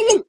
even